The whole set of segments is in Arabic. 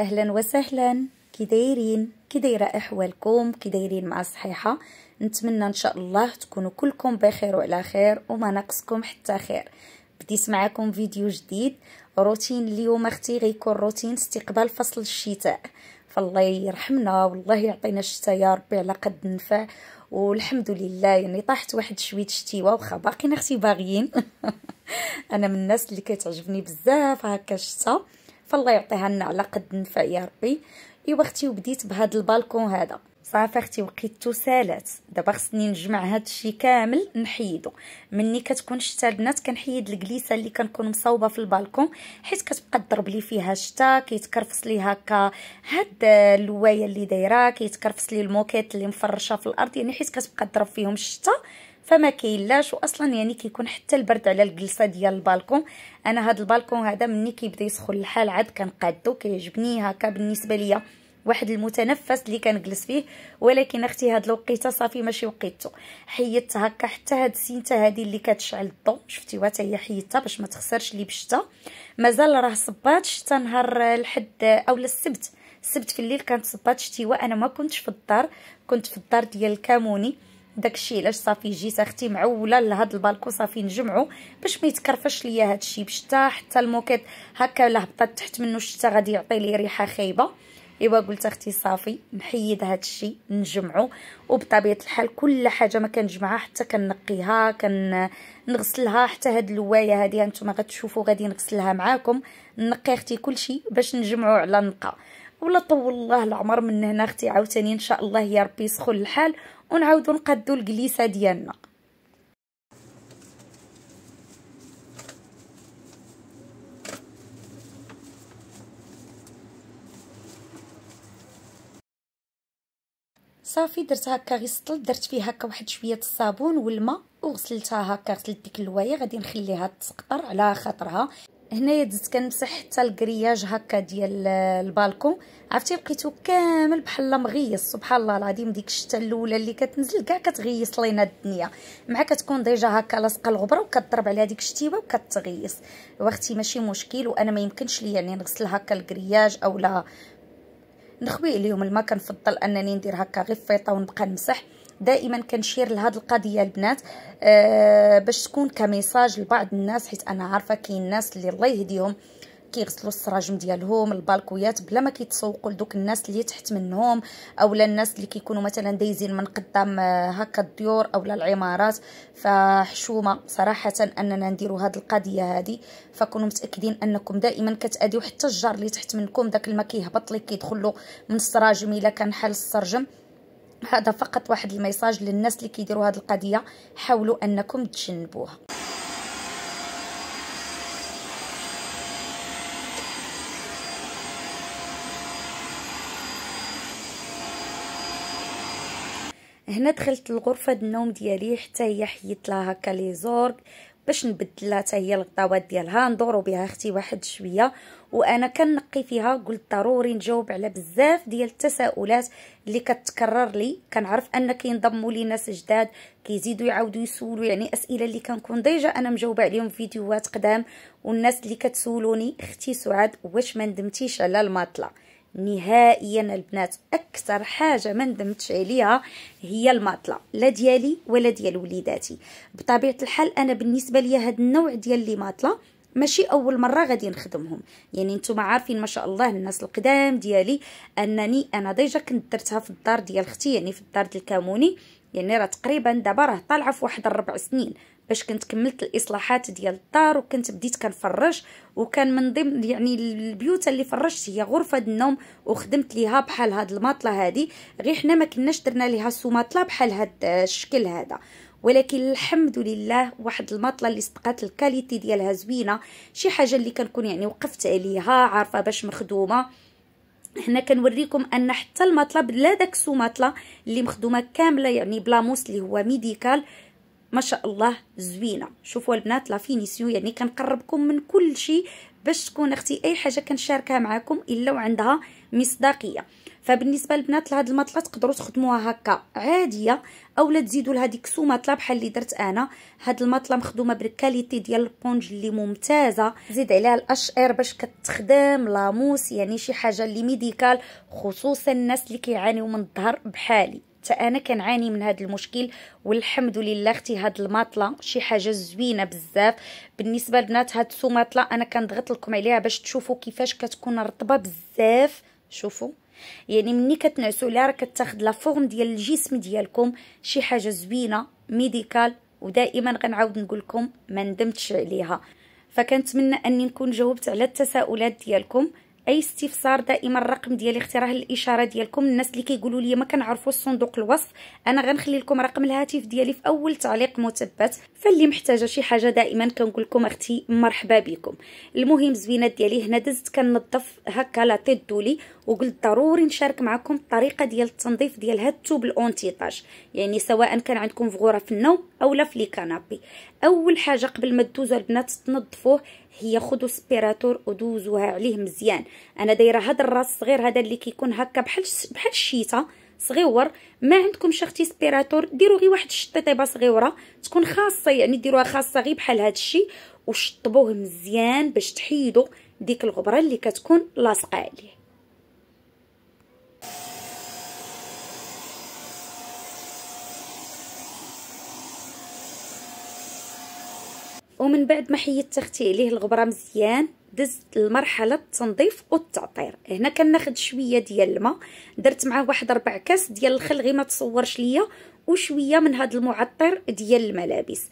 اهلا وسهلا كي دايرين كي دايره احوالكم كي دايرين مع الصحيحه نتمنى ان شاء الله تكونوا كلكم بخير وعلى خير وما ناقصكم حتى خير بديت معكم فيديو جديد روتين اليوم اختي غيكون روتين استقبال فصل الشتاء فالله يرحمنا والله يعطينا الشتاء يا ربي على قد النفع والحمد لله يعني طاحت واحد شويه شتيوه واخا باقينا اختي باغيين انا من الناس اللي كتعجبني بزاف هكا الشتاء فالله يعطيها لنا على قد النفع يا ربي ايوا اختي وبديت بهذا البالكون هذا صافي اختي وقيتو سالات دابا خصني نجمع هاد الشيء كامل نحيدو مني كتكون الشتا البنات كنحيد الكليسه اللي كنكون مصاوبه في البالكون حيت كتبقى تضرب لي فيها الشتا كيتكرفس لي هكا هاد اللوايه اللي دايره كيتكرفس لي الموكيت اللي مفرشه في الارض يعني حيت كتبقى تضرب فيهم الشتا فما كيلاش واصلا يعني كيكون حتى البرد على الجلسه ديال البالكون انا هاد البالكون هذا مني كيبدا يسخن الحال عاد كنقادو كيعجبني هكا بالنسبه ليا واحد المتنفس اللي كنجلس فيه ولكن اختي هاد الوقيته صافي ماشي وقيتو حيدت هكا حتى هاد السينته هادي اللي كتشعل الضو شفتيوها حتى هي حيدتها باش ما تخسرش لي بالشتا مازال راه صبات شتا نهار الحد اولا السبت السبت في الليل كانت صبات شتيوه انا ما كنتش في الدار كنت في الدار ديال الكاموني داكشي علاش صافي جيت اختي معوله لهاد البالكو صافي نجمعو باش ما يتكرفش ليا هادشي بشتا حتى الموكيت هكا الا تحت منو الشتا غادي يعطي لي ريحه خايبه ايوا قلت اختي صافي نحيد هادشي نجمعو وبطبيعه الحال كل حاجه ما كنجمعها حتى كنقيها كنغسلها حتى هاد اللوايه هادي هانتوما غتشوفوا غادي نغسلها معاكم نقي اختي كلشي باش نجمعو على النقه ولا طول الله العمر من هنا اختي عاوتاني ان شاء الله يا ربي يسخن الحال ونعاودو نقادو الكليسه ديالنا صافي درت هكا غير سطل درت فيه هكا واحد شويه الصابون والماء وغسلتها هكا غسلت ديك اللوايه غادي نخليها تسقطر على خاطرها هنايا دزت كنمسح حتى الكرياج هكا ديال البالكون عرفتي لقيتو كامل بحال مغيص سبحان الله العظيم ديك الشتا الاولى اللي كتنزل كاع كتغيص لينا الدنيا مع كتكون ديجا هكا لاصقه الغبره وكتضرب على ديك الشتيوه وكتغيص واختي ماشي مشكل وانا ما يمكنش لي يعني نغسل هكا الكرياج اولا نخوي عليهم الماء كنفضل انني ندير هكا غير فيطه ونبقى نمسح دائما كنشير لهاد القضيه البنات آه باش تكون كميساج لبعض الناس حيت انا عارفه كاين ناس اللي الله يهديهم كيغسلوا السراجم ديالهم البالكويات بلا ما كيتسوقوا لدوك الناس اللي تحت منهم اولا الناس اللي كيكونوا مثلا دايزين من قدام آه، هكا الديور اولا العمارات فحشومه صراحه اننا نديروا هاد القضيه هادي فكونوا متاكدين انكم دائما كتاديو حتى الجار اللي تحت منكم داك الماء كيهبط لي كيدخل من السراجم الا كان حال السرجم هذا فقط واحد الميساج للناس اللي كيديروا هذه القضيه حاولوا انكم تجنبوها هنا دخلت الغرفه النوم ديالي حتى هي حيت لها هكا لي زورك باش نبدلها حتى هي الغطاوات ديالها ندورو بها اختي واحد شويه وانا كنقي فيها قلت ضروري نجاوب على بزاف ديال التساؤلات اللي كتكرر لي كنعرف ان كينضموا لي ناس جداد كيزيدوا يعاودوا يسولوا يعني اسئله اللي كنكون ديجا انا مجاوبه عليهم في فيديوهات قدام والناس اللي كتسولوني اختي سعاد واش ما ندمتيش على الماطله نهائيا البنات اكثر حاجه ما ندمتش عليها هي الماطله لا ديالي ولا ديال وليداتي بطبيعه الحال انا بالنسبه ليا هاد النوع ديال لي ماطله ماشي اول مره غادي نخدمهم يعني نتوما عارفين ما شاء الله الناس القدام ديالي انني انا ديجا كنت درتها في الدار ديال اختي يعني في الدار ديال الكاموني يعني راه تقريبا دابا راه طالعه في واحد الربع سنين باش كنت كملت الاصلاحات ديال الدار وكنت بديت كنفرش وكان من ضمن يعني البيوت اللي فرشت هي غرفه النوم وخدمت ليها بحال هاد الماطله هادي غير حنا ما كناش درنا ليها سوماطله بحال هاد الشكل هذا ولكن الحمد لله واحد الماطله اللي صدقات الكاليتي ديالها زوينه شي حاجه اللي كنكون يعني وقفت عليها عارفه باش مخدومه هنا كنوريكم ان حتى الماطله بلا داك السوماطله اللي مخدومه كامله يعني بلا موس اللي هو ميديكال ما شاء الله زوينه شوفوا البنات لا فينيسيو يعني كنقربكم من كل شيء باش تكون اختي اي حاجه كنشاركها معكم الا وعندها مصداقيه فبالنسبه للبنات لهاد الماطله تقدروا تخدموها هكا عاديه اولا تزيدوا لها ديك سوماطله بحال اللي درت انا هاد الماطله مخدومه بالكاليتي ديال البونج اللي ممتازه زيد عليها الاش اير باش كتخدم لاموس يعني شي حاجه اللي ميديكال خصوصا الناس اللي كيعانيو من الظهر بحالي حتى انا كنعاني من هذا المشكل والحمد لله اختي هاد الماطله شي حاجه زوينه بزاف بالنسبه لبنات هاد السوماطله انا كنضغط لكم عليها باش تشوفوا كيفاش كتكون رطبه بزاف شوفوا يعني ملي كتنعسوا عليها راه كتاخذ لا فورم ديال الجسم ديالكم شي حاجه زوينه ميديكال ودائما غنعاود نقول لكم ما ندمتش عليها فكنتمنى اني نكون جاوبت على التساؤلات ديالكم اي استفسار دائما الرقم ديالي اختيار الاشاره ديالكم الناس اللي كيقولوا لي ما كنعرفوش صندوق الوصف انا غنخلي لكم رقم الهاتف ديالي في اول تعليق مثبت فاللي محتاجه شي حاجه دائما كنقول لكم اختي مرحبا بكم المهم زوينات ديالي هنا دزت كننظف هكا لا دولي وقلت ضروري نشارك معكم الطريقه ديال التنظيف ديال هاد الثوب الاونتيطاج يعني سواء كان عندكم في غرف النوم اولا في لي كانابي اول حاجه قبل ما تدوزوا البنات تنظفوه هي خدوا سبيراتور ودوزوها عليه مزيان انا دايره هذا الراس صغير هذا اللي كيكون هكا بحال بحال الشيطه صغيور ما عندكمش اختي سبيراتور ديروا غير واحد الشطيطيبه صغيره تكون خاصه يعني ديروها خاصه غير بحال هذا الشيء وشطبوه مزيان باش تحيدوا ديك الغبره اللي كتكون لاصقه عليه ومن بعد ما حيدت اختي عليه الغبره مزيان دزت لمرحله التنظيف والتعطير هنا كناخد شويه ديال الماء درت معاه واحد ربع كاس ديال الخل غير ما تصورش ليا وشويه من هذا المعطر ديال الملابس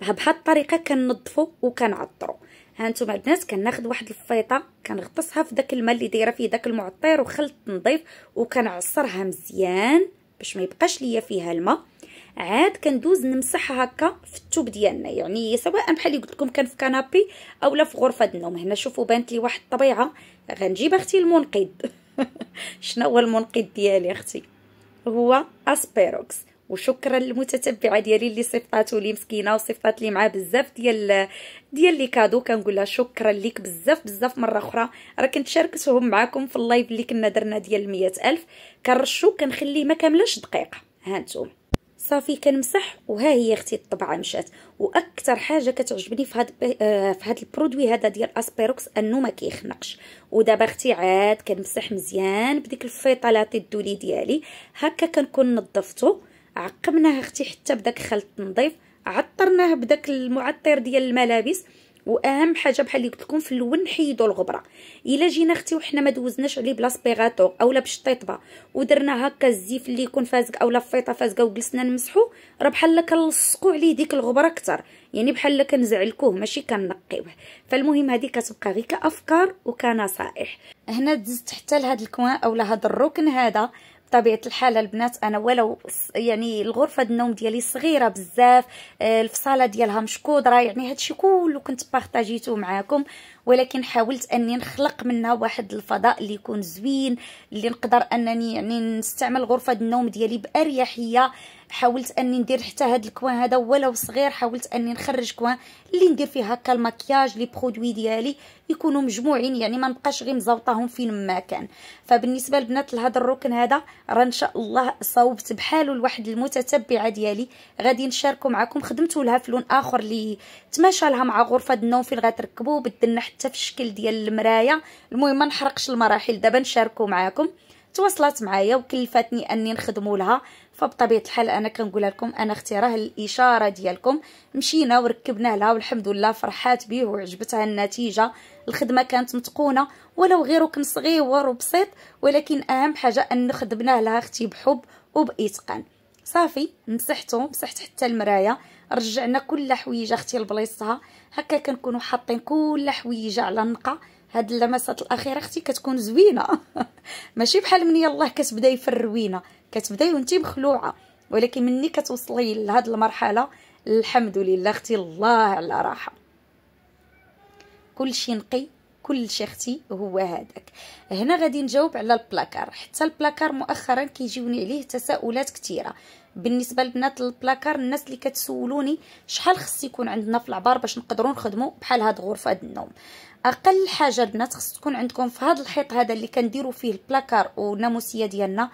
بهاد الطريقه كننظفوا وكنعطروا ها انتم البنات كناخذ واحد الفيطه كنغطسها في داك الماء اللي دايره فيه داك المعطر وخل التنظيف وكنعصرها مزيان باش ما يبقاش ليا فيها الماء عاد كندوز نمسح هكا في التوب ديالنا يعني سواء بحال اللي قلت لكم كان في كنابي اولا في غرفه النوم هنا شوفوا بانت لي واحد الطبيعه غنجيب اختي المنقذ شنو هو المنقذ ديالي اختي هو اسبيروكس وشكرا للمتتبعه ديالي اللي صيفطاتو لي مسكينه وصيفطات لي معاه بزاف ديال ديال لي كادو كنقول لها شكرا ليك بزاف بزاف مره اخرى راه كنت شاركتهم معكم في اللايف اللي كنا درنا ديال 100000 كنرشو كنخليه ما كاملاش دقيقه هانتوما صافي كنمسح وها هي اختي الطبعه مشات واكثر حاجه كتعجبني في هاد آه، في هاد البرودوي هذا ديال اسبيروكس انه ما كيخنقش ودابا اختي عاد كنمسح مزيان بديك الفيطه لاطي الدولي ديالي هكا كنكون نظفتو عقمناه اختي حتى بداك خلط نظيف عطرناه بداك المعطر ديال الملابس واهم حاجه بحال اللي قلت لكم في الاول نحيدوا الغبره الا جينا اختي وحنا ما دوزناش عليه بلاسبيغاتور اولا بالشطيطبه ودرنا هكا الزيف اللي يكون فازق اولا فيطه فازقه وجلسنا نمسحو راه بحال كنلصقوا عليه ديك الغبره اكثر يعني بحال كنزعلكوه ماشي كنقيوه فالمهم هذه كتبقى غير كافكار وكنصائح هنا دزت حتى لهاد الكوان اولا هاد الركن هذا بطبيعه الحال البنات انا ولو يعني الغرفه النوم ديالي صغيره بزاف آه، الفصاله ديالها مشكودره يعني هادشي كله كنت بارطاجيتو معاكم ولكن حاولت اني نخلق منها واحد الفضاء اللي يكون زوين اللي نقدر انني يعني نستعمل غرفه النوم ديالي باريحيه حاولت اني ندير حتى هاد الكوان هذا ولو صغير حاولت اني نخرج كوان اللي ندير فيه هكا المكياج لي برودوي ديالي يكونوا مجموعين يعني ما نبقاش غير مزوطاهم فين ما كان فبالنسبه لبنات لهذا الركن هذا راه ان شاء الله صوبت بحاله لواحد المتتبعه ديالي غادي نشاركو معكم خدمته لها في لون اخر اللي تماشى لها مع غرفه النوم فين غتركبو بدلنا حتى في الشكل ديال المرايه المهم ما نحرقش المراحل دابا نشاركو معاكم تواصلت معايا وكلفتني اني نخدموا لها فبطبيعه الحال انا كنقول لكم انا اختي راه الاشاره ديالكم مشينا وركبنا لها والحمد لله فرحات به وعجبتها النتيجه الخدمه كانت متقونه ولو غير كان صغير وبسيط ولكن اهم حاجه ان خدمناه لها اختي بحب وباتقان صافي مسحته مسحت حتى المرايه رجعنا كل حويجه اختي لبلايصها هكا كنكونوا حاطين كل حويجه على النقه هاد اللمسات الاخيره اختي كتكون زوينه ماشي بحال من يلاه كتبدا يفروينا كتبداي وانت مخلوعه ولكن مني كتوصلي لهاد المرحله الحمد لله اختي الله على راحه كلشي نقي كلشي اختي هو هذاك هنا غادي نجاوب على البلاكار حتى البلاكار مؤخرا كيجيوني عليه تساؤلات كثيره بالنسبه لبنات البلاكار الناس اللي كتسولوني شحال خص يكون عندنا في العبار باش نقدروا نخدموا بحال هاد غرفه النوم اقل حاجه البنات خص تكون عندكم في هاد الحيط هذا اللي كنديروا فيه البلاكار والناموسيه ديالنا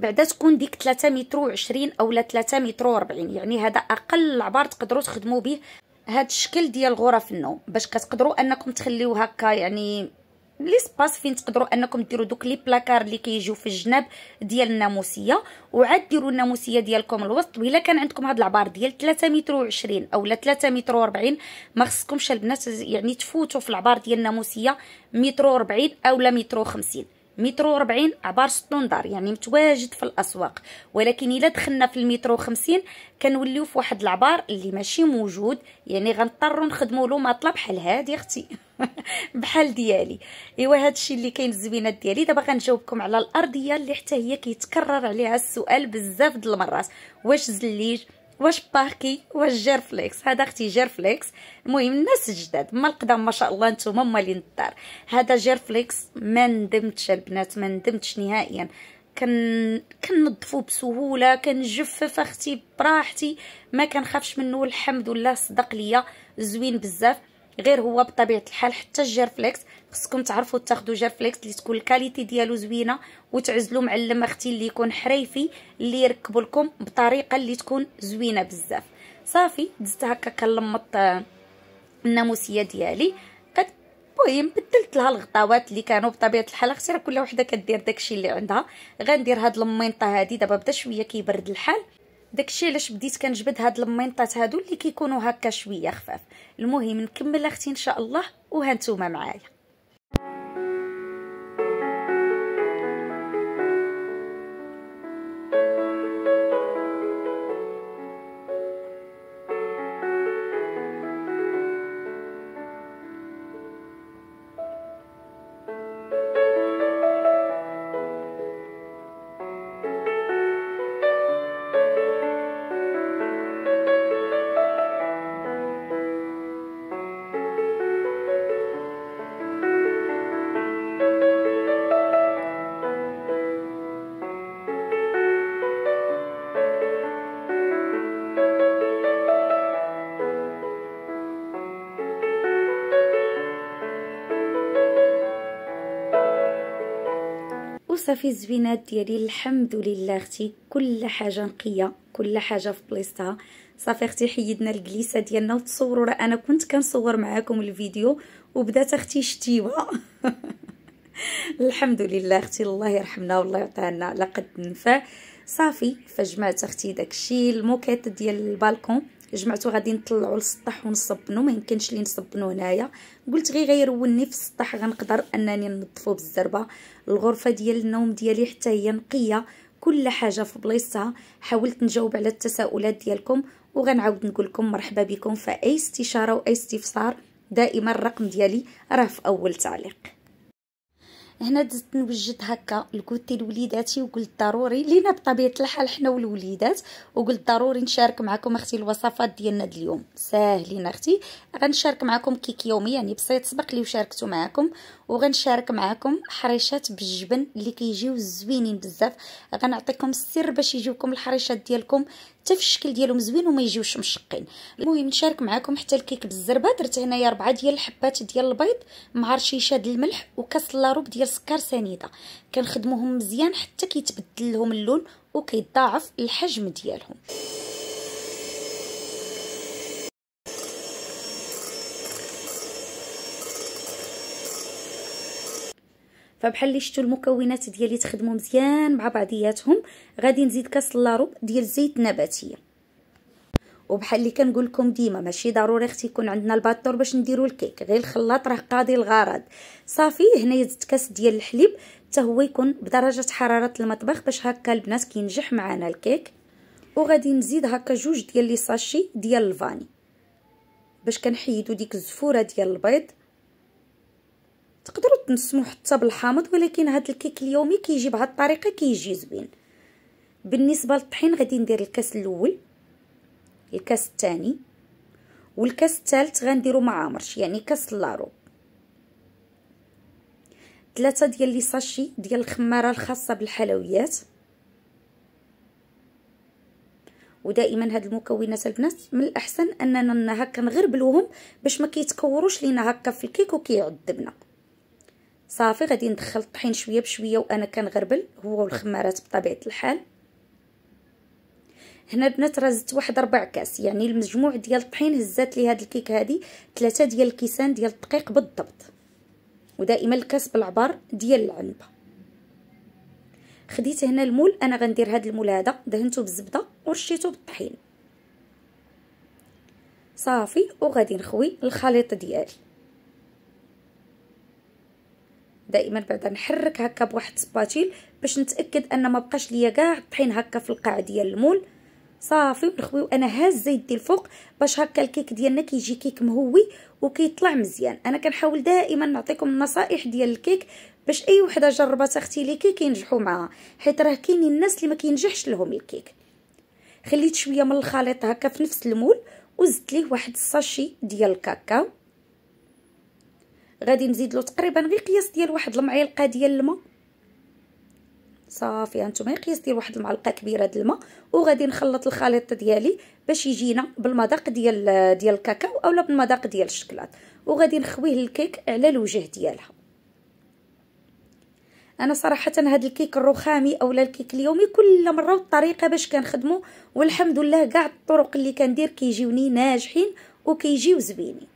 بعدا تكون ديك 3 متر و20 اولا 3 متر و40 يعني هذا اقل العبار تقدروا تخدموا به هذا الشكل ديال غرف النوم باش كتقدروا انكم تخليو هكا يعني لي سباس فين تقدروا انكم ديروا دوك لي بلاكار اللي كيجيو في الجناب ديال الناموسيه وعاد ديروا الناموسيه ديالكم الوسط و كان عندكم هاد العبار ديال 3 متر و20 اولا 3 متر و40 ما خصكمش البنات يعني تفوتوا في العبار ديال الناموسيه متر و40 اولا متر و50 مترو 40 عبار ستوندار يعني متواجد في الاسواق ولكن الا دخلنا في المترو 50 كنوليو في واحد العبار اللي ماشي موجود يعني غنضطروا نخدموا له مطلب بحال هادي اختي بحال ديالي ايوا هادشي اللي كاين الزوينات ديالي دابا غنجاوبكم على الارضيه اللي حتى هي كيتكرر عليها السؤال بزاف د المرات واش زليج واش باركي واش جيرفليكس هذا اختي جيرفليكس المهم الناس الجداد ما القدام ما شاء الله نتوما مالين الدار هذا جيرفليكس ما ندمتش البنات ما ندمتش نهائيا كن كنظفو بسهوله كنجفف اختي براحتي ما كنخافش منه الحمد لله صدق ليا زوين بزاف غير هو بطبيعه الحال حتى الجيرفليكس خصكم تعرفوا تاخذوا جيرفليكس اللي تكون الكاليتي ديالو زوينه وتعزلوا معلم اختي اللي يكون حريفي اللي يركبوا لكم بطريقه اللي تكون زوينه بزاف صافي دزت هكا كنلمط آه، الناموسيه ديالي المهم بدلت لها الغطاوات اللي كانوا بطبيعه الحال اختي راه كل وحده كدير داكشي اللي عندها غندير هاد المينطه هادي دابا بدا شويه كيبرد الحال داكشي علاش بديت كنجبد هاد المينطات هادو اللي كيكونوا هكا شويه خفاف المهم نكمل اختي ان شاء الله وهانتوما معايا صافي الزوينات ديالي الحمد لله اختي كل حاجه نقيه كل حاجه في بليستها صافي اختي حيدنا الكليسه ديالنا وتصوروا راه انا كنت كنصور معاكم الفيديو وبدات اختي شتيوه الحمد لله اختي الله يرحمنا والله يعطيها لنا لقد نفع صافي فجمعت اختي داكشي الموكيت ديال البالكون جمعتو غادي نطلعو للسطح ونصبنو ما يمكنش لي نصبنو هنايا قلت غير غيروني في السطح غنقدر انني ننظفو بالزربه الغرفه ديال النوم ديالي حتى هي نقيه كل حاجه في بلايصها حاولت نجاوب على التساؤلات ديالكم وغنعاود نقول لكم مرحبا بكم فاي استشاره واي استفسار دائما الرقم ديالي راه في اول تعليق هنا دزت نوجد هكا الكوتي لوليداتي وقلت ضروري لينا بطبيعه الحال حنا والوليدات وقلت ضروري نشارك معكم اختي الوصفات ديالنا اليوم ساهلين اختي غنشارك معكم كيك يومي يعني بسيط سبق لي وشاركته معكم وغنشارك معكم حريشات بالجبن اللي كيجيو زوينين بزاف غنعطيكم السر باش يجيوكم الحريشات ديالكم حتى في الشكل ديالهم زوين وما يجيوش مشقين المهم نشارك معكم حتى الكيك بالزربه درت هنايا ربعة ديال الحبات ديال البيض مع رشيشه ديال الملح وكاس لاروب ديال سكر سنيده كنخدموهم مزيان حتى كيتبدل لهم اللون وكيضاعف الحجم ديالهم فبحال اللي شفتوا المكونات ديالي تخدموا مزيان مع بعضياتهم غادي نزيد كاس لاروب ديال الزيت النباتيه وبحال اللي كنقول لكم ديما ماشي ضروري اختي يكون عندنا الباتور باش نديروا الكيك غير الخلاط راه قاضي الغرض صافي هنايا زدت كاس ديال الحليب حتى هو يكون بدرجه حراره المطبخ باش هكا البنات كينجح معنا الكيك وغادي نزيد هكا جوج ديال لي ساشي ديال الفاني باش كنحيدو ديك الزفوره ديال البيض تقدروا تنسمو حتى بالحامض ولكن هاد الكيك اليومي كيجي بهاد الطريقه كيجي زوين بالنسبه للطحين غادي ندير الكاس الاول الكاس الثاني والكاس الثالث غنديرو معامرش يعني كاس لارو ثلاثه ديال لي ساشي ديال الخماره الخاصه بالحلويات ودائما هاد المكونات البنات من الاحسن اننا هكا نغربلوهم باش ما كيتكوروش لينا هكا في الكيك وكيعذبنا صافي غادي ندخل الطحين شويه بشويه وانا كنغربل هو والخمارات بطبيعه الحال هنا البنات راه زدت واحد ربع كاس يعني المجموع ديال الطحين هزات لي هاد الكيك هادي ثلاثة ديال الكيسان ديال الدقيق بالضبط ودائما الكاس بالعبار ديال العنبه خديت هنا المول انا غندير هاد المول هذا دهنته بالزبده ورشيته بالطحين صافي وغادي نخوي الخليط ديالي دائما بعدا نحرك هكا بواحد سباتيل باش نتاكد ان ما بقاش ليا كاع الطحين هكا في القاع ديال المول صافي ونخويو انا هازه يدي الفوق باش هكا الكيك ديالنا كيجي كيك مهوي وكيطلع مزيان انا كنحاول دائما نعطيكم النصائح ديال الكيك باش اي وحده جربات اختي لي كيك ينجحوا معاها حيت راه كاينين الناس اللي ما كينجحش لهم الكيك خليت شويه من الخليط هكا في نفس المول وزدت ليه واحد الساشي ديال الكاكاو غادي نزيد له تقريبا غير قياس ديال واحد المعلقه ديال الماء صافي هانتوما قياس ديال واحد المعلقه كبيره ديال الماء وغادي نخلط الخليط ديالي باش يجينا بالمذاق ديال ديال الكاكاو اولا بالمذاق ديال الشكلاط وغادي نخويه الكيك على الوجه ديالها انا صراحه هذا الكيك الرخامي اولا الكيك اليومي كل مره والطريقه باش كنخدمو والحمد لله كاع الطرق اللي كندير كيجيوني ناجحين وكيجيو زوينين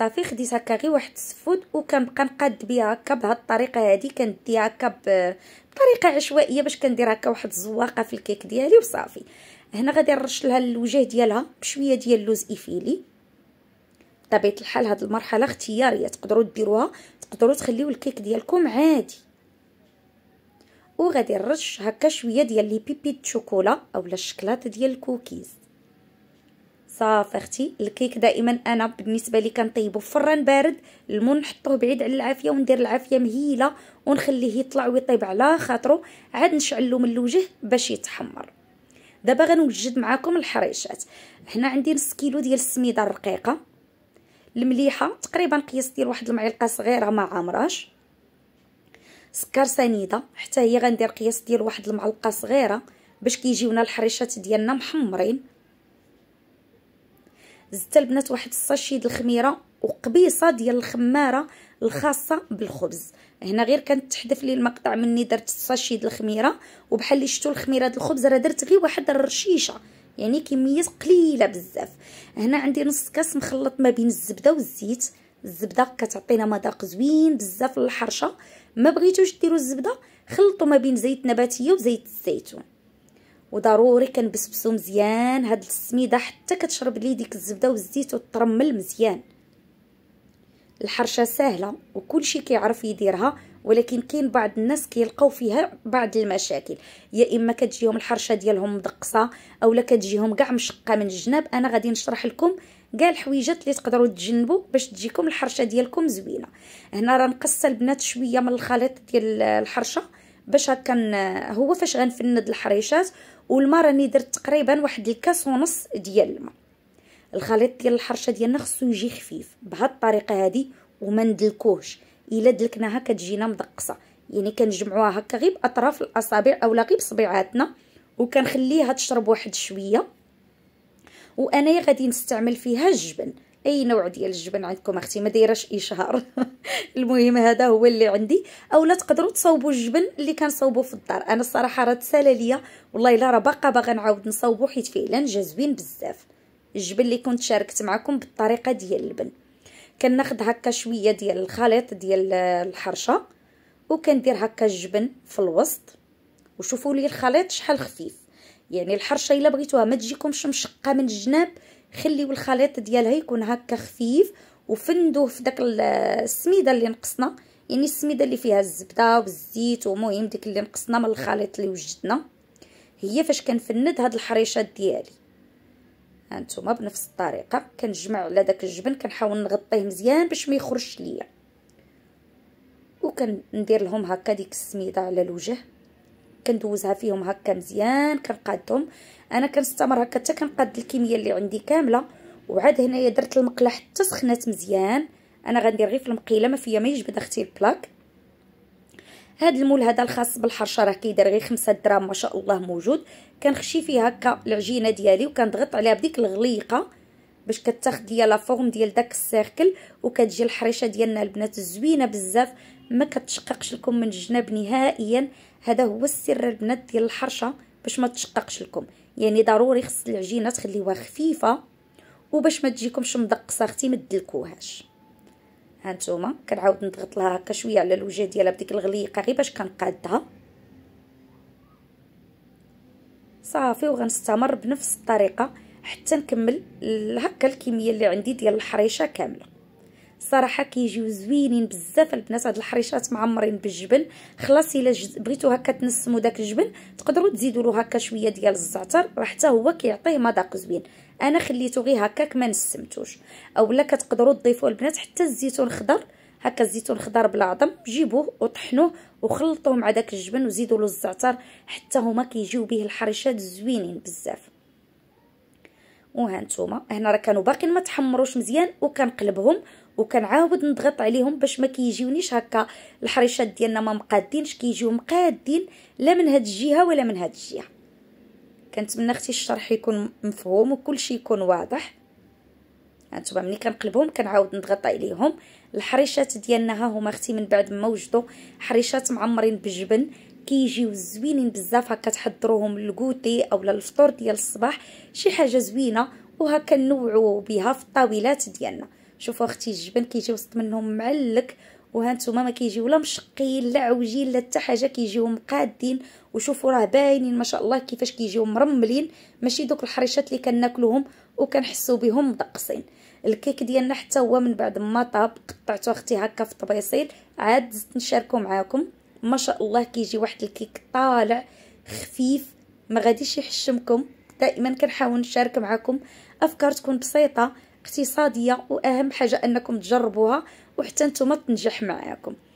صافي خديت هكا غير واحد السفود وكنبقى نقاد بها هكا بهاد الطريقه هادي كنديها هكا بطريقه عشوائيه باش كندير هكا واحد الزواقه في الكيك ديالي وصافي هنا غادي نرش لها الوجه ديالها بشويه ديال اللوز ايفيلي بطبيعه الحال هاد المرحله اختياريه تقدروا ديروها تقدروا تخليو الكيك ديالكم عادي وغادي نرش هكا شويه ديال لي بيبي شوكولا اولا الشكلاط ديال الكوكيز صافي اختي الكيك دائما انا بالنسبه لي كنطيبو في فران بارد المون نحطوه بعيد على العافيه وندير العافيه مهيله ونخليه يطلع ويطيب على خاطرو عاد نشعلو من الوجه باش يتحمر دابا غنوجد معاكم الحريشات هنا عندي نص كيلو ديال السميده الرقيقه المليحه تقريبا قياس ديال واحد المعلقه صغيره ما عامراش سكر سنيده حتى هي غندير قياس ديال واحد المعلقه صغيره باش كيجيونا الحريشات ديالنا محمرين زدت البنات واحد الساشي د الخميره وقبيصه ديال الخماره الخاصه بالخبز هنا غير كانت تحذف لي المقطع مني درت الساشي د الخميره وبحال اللي شفتوا الخميره د الخبز راه درت غير واحد الرشيشه يعني كميه قليله بزاف هنا عندي نص كاس مخلط ما بين الزبده والزيت الزبده كتعطينا مذاق زوين بزاف الحرشه ما بغيتوش ديروا الزبده خلطوا ما بين زيت نباتيه وزيت الزيتون وضروري كنبسبسو مزيان هاد السميده حتى كتشرب ليه ديك الزبده والزيت وترمل مزيان الحرشه سهله وكلشي كيعرف يديرها ولكن كاين بعض الناس كيلقاو فيها بعض المشاكل يا اما كتجيهم الحرشه ديالهم مدقصه اولا كتجيهم كاع مشقه من الجناب انا غادي نشرح لكم كاع الحويجات اللي تقدروا تجنبوا باش تجيكم الحرشه ديالكم زوينه هنا راه نقص البنات شويه من الخليط ديال الحرشه باش هكا هو فاش غنفند الحريشات والما راني درت تقريبا واحد الكاس ونص ديال الماء الخليط ديال الحرشه ديالنا خصو يجي خفيف بهاد الطريقه هادي وما ندلكوهش الا دلكناها كتجينا مدقصه يعني كنجمعوها هكا غير باطراف الاصابع اولا غير بصبيعاتنا وكنخليها تشرب واحد شويه وانايا غادي نستعمل فيها الجبن اي نوع ديال الجبن عندكم اختي ما دايراش اشهار المهم هذا هو اللي عندي اولا تقدروا تصاوبوا الجبن اللي كنصاوبوا في الدار انا الصراحه راه تسالى ليا والله الا راه باقا باغا نعاود نصاوبو حيت فعلا جا زوين بزاف الجبن اللي كنت شاركت معكم بالطريقه ديال اللبن كناخذ هكا شويه ديال الخليط ديال الحرشه وكندير هكا الجبن في الوسط وشوفوا لي الخليط شحال خفيف يعني الحرشه الا بغيتوها ما تجيكمش مشقه من الجناب خليو الخليط ديالها يكون هكا خفيف وفندوه في داك السميده اللي نقصنا يعني السميده اللي فيها الزبده والزيت ومهم ديك اللي نقصنا من الخليط اللي وجدنا هي فاش كنفند هاد الحريشات ديالي هانتوما بنفس الطريقه كنجمع على داك الجبن كنحاول نغطيه مزيان باش ما يخرجش ليا وكندير لهم هكا ديك السميده على الوجه كندوزها فيهم هكا مزيان كنقادهم انا كنستمر هكا حتى كنقاد الكميه اللي عندي كامله وعاد هنايا درت المقله حتى سخنات مزيان انا غندير غير في المقيله ما فيها ما يجبد اختي البلاك هاد المول هذا الخاص بالحرشه راه كيدير غير 5 دراهم ما شاء الله موجود كنخشي فيه هكا العجينه ديالي وكنضغط عليها بديك الغليقه باش كتاخد ليا لا فورم ديال داك السيركل وكتجي الحريشه ديالنا البنات زوينه بزاف ما كتشققش لكم من الجناب نهائيا هذا هو السر البنات ديال الحرشه باش ما تشققش لكم يعني ضروري خص العجينه تخليوها خفيفه وباش ما تجيكمش مدقصه اختي ما تدلكوهاش هانتوما كنعاود نضغط لها هكا شويه على الوجه ديالها بديك الغليقه غير باش كنقادها صافي وغنستمر بنفس الطريقه حتى نكمل هكا الكميه اللي عندي ديال الحريشه كامله صراحه كيجيو زوينين بزاف البنات هاد الحريشات معمرين بالجبن خلاص الا بغيتو هكا تنسمو داك الجبن تقدروا تزيدوا له هكا شويه ديال الزعتر راه حتى هو كيعطيه مذاق زوين انا خليته غير هكاك ما نسمتوش اولا كتقدروا تضيفوا البنات حتى الزيتون الخضر هكا الزيتون الخضر بلا عظم جيبوه وطحنوه وخلطوه مع داك الجبن وزيدوا له الزعتر حتى هما كيجيو به الحريشات زوينين بزاف وها نتوما هنا راه كانوا باقي ما تحمروش مزيان وكنقلبهم وكنعاود نضغط عليهم باش ما كيجيونيش هكا الحريشات ديالنا ما مقادينش كيجيو مقادين لا من هاد الجهه ولا من هاد الجهه كنتمنى اختي الشرح يكون مفهوم وكل شيء يكون واضح هانتوما ملي كنقلبهم كنعاود نضغط عليهم الحريشات ديالنا ها هما اختي من بعد ما وجدوا حريشات معمرين بالجبن كيجيو زوينين بزاف هكا تحضروهم للكوتي اولا الفطور ديال الصباح شي حاجه زوينه وهكا نوعو بها في الطاولات ديالنا شوفوا اختي الجبن كيجي وسط منهم معلك نتوما ما كيجيو لا مشقين لا عوجين لا حتى حاجه كيجيو مقادين وشوفوا راه باينين ما شاء الله كيفاش كيجيو مرملين ماشي دوك الحريشات اللي كناكلوهم وكنحسو بهم مدقصين الكيك ديالنا حتى هو من بعد ما طاب قطعته اختي هكا في طبيصيل عاد زدت نشاركو معاكم ما شاء الله كيجي واحد الكيك طالع خفيف ما غاديش يحشمكم دائما كنحاول نشارك معكم افكار تكون بسيطه اقتصاديه واهم حاجه انكم تجربوها وحتى نتوما تنجح معاكم